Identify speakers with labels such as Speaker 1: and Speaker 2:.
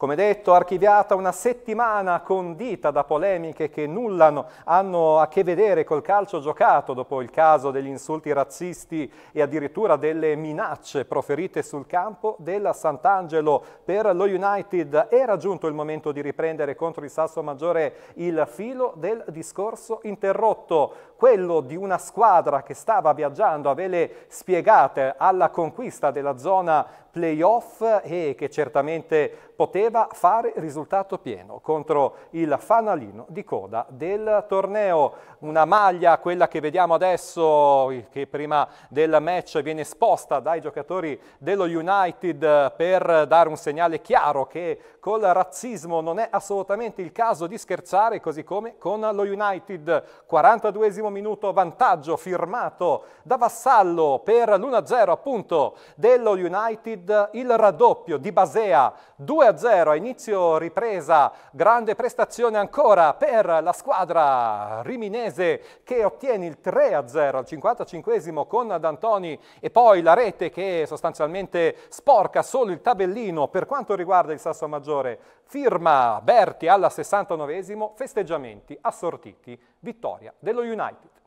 Speaker 1: Come detto, archiviata una settimana condita da polemiche che nulla hanno a che vedere col calcio giocato dopo il caso degli insulti razzisti e addirittura delle minacce proferite sul campo della Sant'Angelo per lo United. Era giunto il momento di riprendere contro il Sasso Maggiore il filo del discorso interrotto, quello di una squadra che stava viaggiando a vele spiegate alla conquista della zona playoff e che certamente poteva fare risultato pieno contro il fanalino di coda del torneo. Una maglia, quella che vediamo adesso, che prima del match viene esposta dai giocatori dello United per dare un segnale chiaro che col razzismo non è assolutamente il caso di scherzare, così come con lo United. 42 esimo minuto vantaggio firmato da Vassallo per l'1-0 appunto dello United Rapid il raddoppio di Basea 2-0 a inizio ripresa, grande prestazione ancora per la squadra riminese che ottiene il 3-0 al 55 con D'Antoni e poi la rete che sostanzialmente sporca solo il tabellino per quanto riguarda il Sasso Maggiore. Firma Berti al 69 esimo festeggiamenti assortiti, vittoria dello United.